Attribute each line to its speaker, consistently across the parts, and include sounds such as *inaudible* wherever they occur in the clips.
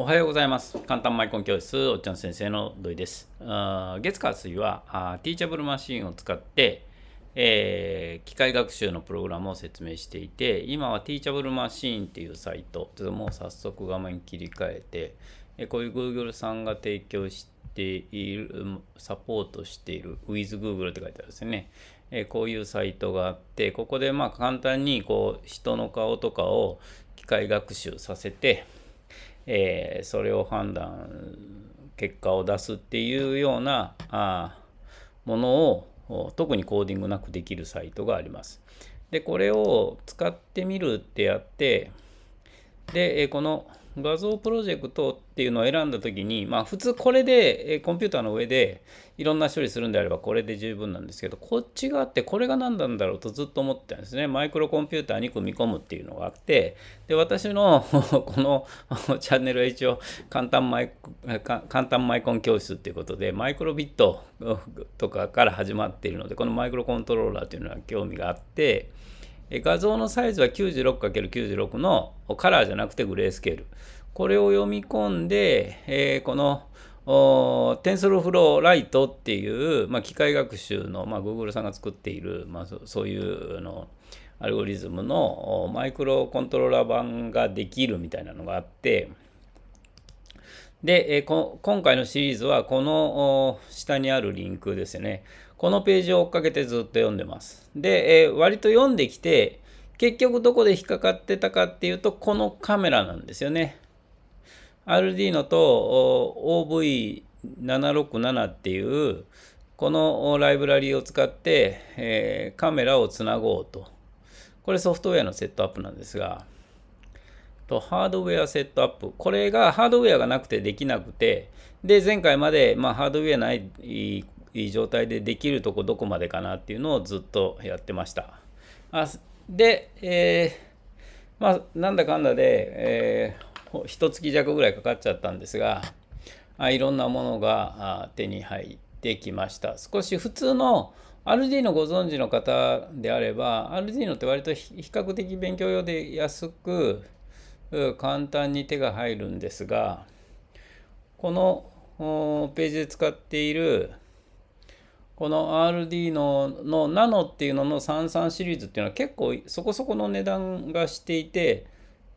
Speaker 1: おはようございます。簡単マイコン教室、おっちゃん先生の土井です。月火水はティーチャブルマシンを使って、えー、機械学習のプログラムを説明していて、今はティーチャブルマシーンっていうサイト、ちょっともう早速画面切り替えて、えこういう Google さんが提供している、サポートしている WithGoogle って書いてあるんですね。えこういうサイトがあって、ここでまあ簡単にこう人の顔とかを機械学習させて、えー、それを判断結果を出すっていうようなあものを特にコーディングなくできるサイトがあります。でこれを使ってみるってやってでこの画像プロジェクトっていうのを選んだ時に、まあ普通これでコンピューターの上でいろんな処理するんであればこれで十分なんですけど、こっちがあってこれが何なんだろうとずっと思ってたんですね。マイクロコンピューターに組み込むっていうのがあって、で、私の *laughs* この *laughs* チャンネルは一応簡単マイ簡単マイコン教室っていうことで、マイクロビットとかから始まっているので、このマイクロコントローラーというのは興味があって、画像のサイズは 96×96 のカラーじゃなくてグレースケール。これを読み込んで、えー、このテンソルフローライトっていう、まあ、機械学習の、まあ、Google さんが作っている、まあ、そういうのアルゴリズムのマイクロコントローラー版ができるみたいなのがあって、で、えー、今回のシリーズはこの下にあるリンクですよね。このページを追っかけてずっと読んでます。で、えー、割と読んできて、結局どこで引っかかってたかっていうと、このカメラなんですよね。RD のと OV767 っていう、このライブラリを使って、えー、カメラをつなごうと。これソフトウェアのセットアップなんですが、と、ハードウェアセットアップ。これがハードウェアがなくてできなくて、で、前回まで、まあ、ハードウェアない状態でできるとこどこまでかなっていうのをずっとやってました。あで、えー、まあ、なんだかんだで、えー、1月弱ぐらいかかっちゃったんですが、あいろんなものが手に入ってきました。少し普通の RD のご存知の方であれば、RD のって割と比較的勉強用で安く、簡単に手が入るんですがこのページで使っているこの RD ののナノっていうのの33シリーズっていうのは結構そこそこの値段がしていて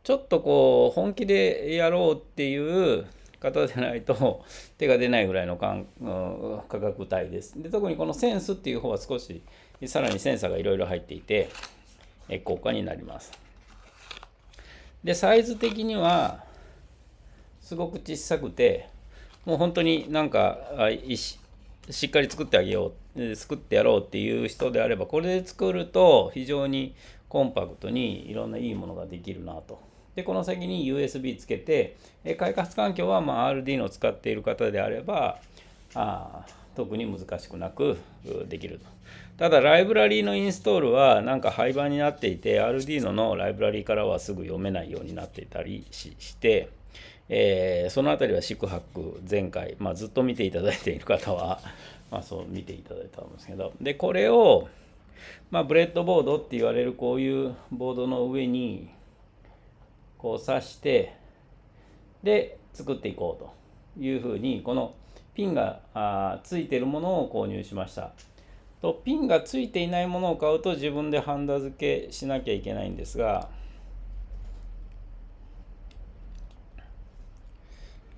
Speaker 1: ちょっとこう本気でやろうっていう方でないと手が出ないぐらいの価格帯です。で特にこのセンスっていう方は少しさらにセンサーがいろいろ入っていて効果になります。でサイズ的にはすごく小さくてもう本当になんかしっかり作ってあげよう作ってやろうっていう人であればこれで作ると非常にコンパクトにいろんないいものができるなと。でこの先に USB つけて開発環境はま RD の使っている方であればあ特に難しくなくできると。ただ、ライブラリーのインストールはなんか廃盤になっていて、Arduino のライブラリーからはすぐ読めないようになっていたりして、えー、その辺りは四苦八苦、前回、まあ、ずっと見ていただいている方は、*laughs* まあ、そう見ていただいたんですけど、で、これを、まあ、ブレッドボードって言われるこういうボードの上に、こう挿して、で、作っていこうというふうに、このピンがあついてるものを購入しました。とピンがついていないものを買うと自分でハンダ付けしなきゃいけないんですが、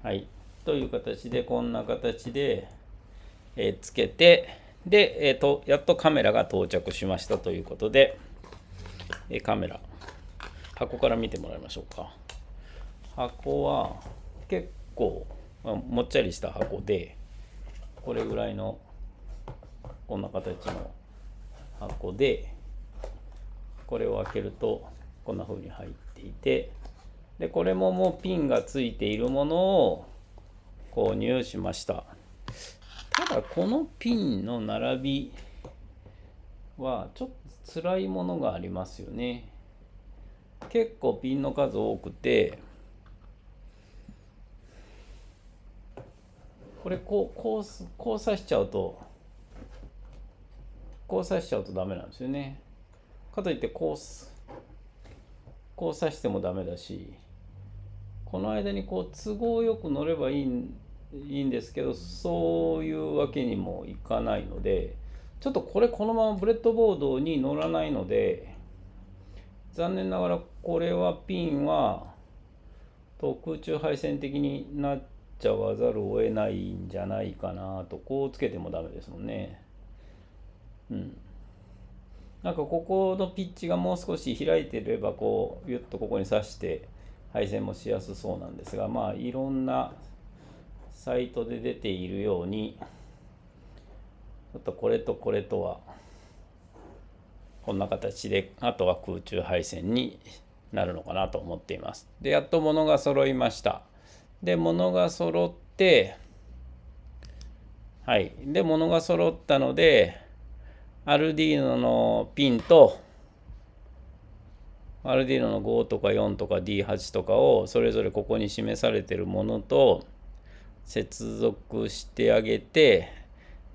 Speaker 1: はい、という形でこんな形で、えつけてで、えーと、とやっとカメラが到着しましたということで、えカメラ箱から見てもらいましょうか箱は結構まあ、もっちゃりした箱でこれぐらいのこんな形の箱でこれを開けるとこんな風に入っていてでこれももうピンがついているものを購入しましたただこのピンの並びはちょっと辛いものがありますよね結構ピンの数多くてこれこうこうこう刺しちゃうとこう刺しちゃうとダメなんですよねかといってこうこう刺してもダメだしこの間にこう都合よく乗ればいいんいいんですけどそういうわけにもいかないのでちょっとこれこのままブレッドボードに乗らないので残念ながらこれはピンはと空中配線的になっちゃわざるを得ないんじゃないかなとこうつけてもダメですもんねうんなんかここのピッチがもう少し開いてればこうぎュッとここに刺して配線もしやすそうなんですがまあいろんなサイトで出ているようにちょっとこれとこれとはこんな形であとは空中配線になるのかなと思っています。でやっと物が揃いました。で、物が揃って、はい。で、物が揃ったので、アルディーノのピンと、アルディーノの5とか4とか D8 とかをそれぞれここに示されてるものと接続してあげて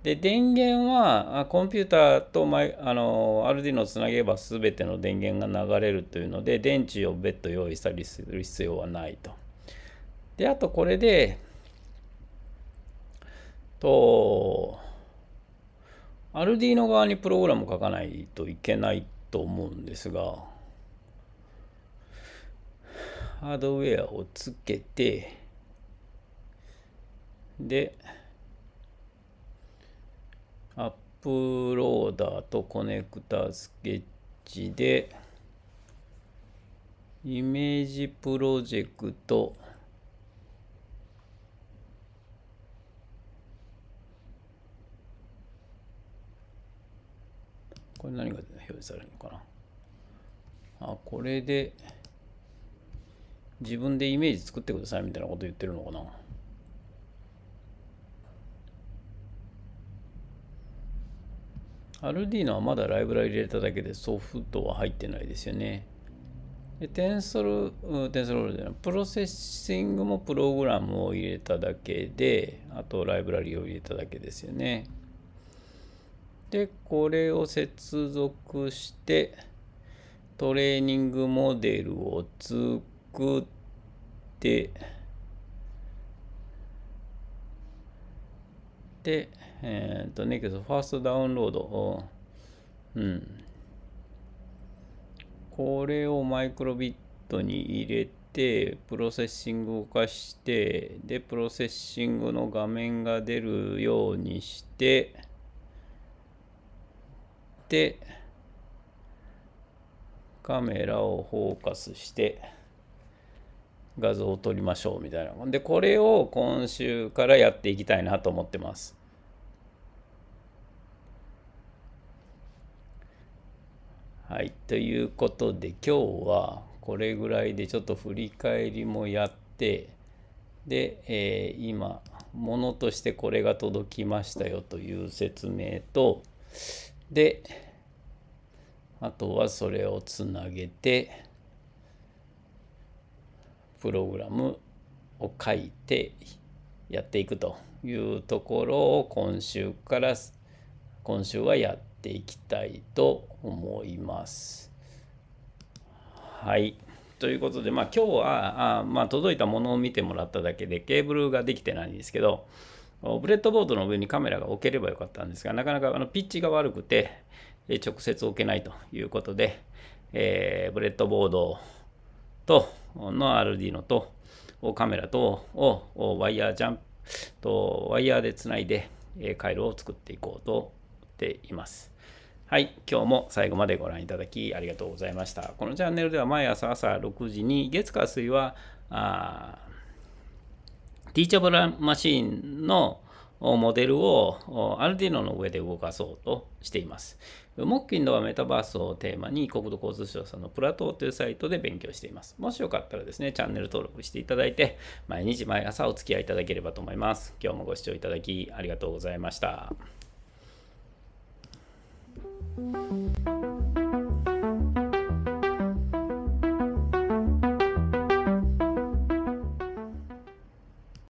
Speaker 1: で電源はコンピューターとマイあのアルディーノをつなげば全ての電源が流れるというので電池を別途用意したりする必要はないと。で、あとこれで、と、アルディ側にプログラム書かないといけないと思うんですが、ハードウェアをつけて、で、アップローダーとコネクタスケッチで、イメージプロジェクト、これ何が表示されるのかなあこれで自分でイメージ作ってくださいみたいなこと言ってるのかなアルディーノはまだライブラリ入れただけでソフトは入ってないですよね。で、テンソル、テンソルじゃない、プロセッシングもプログラムを入れただけで、あとライブラリを入れただけですよね。で、これを接続して、トレーニングモデルを作って、で、えっ、ー、とね、けど、ファーストダウンロード。うん。これをマイクロビットに入れて、てプロセッシングを動かしてでプロセッシングの画面が出るようにしてて、カメラをフォーカスして、画像を撮りましょうみたいな。もんで、これを今週からやっていきたいなと思ってます。はい、ということで今日はこれぐらいでちょっと振り返りもやってで、えー、今ものとしてこれが届きましたよという説明とで、あとはそれをつなげて、プログラムを書いてやっていくというところを今週から今週はやっていきたいと思います。はい。ということで、まあ今日は、あまあ届いたものを見てもらっただけでケーブルができてないんですけど、ブレッドボードの上にカメラが置ければよかったんですが、なかなかあのピッチが悪くて、直接置けないということで、えー、ブレッドボードとの RD のとカメラとをワイヤージャンプとワイヤーでつないで回路を作っていこうと思っています。はい、今日も最後までご覧いただきありがとうございました。このチャンネルでは毎朝朝6時に月火水はあティーチャブルマシンのモデルをアルディノの上で動かそうとしています。モッキンドはメタバースをテーマに国土交通省さんのプラトーというサイトで勉強しています。もしよかったらですね、チャンネル登録していただいて、毎日毎朝お付き合いいただければと思います。今日もご視聴いただきありがとうございました。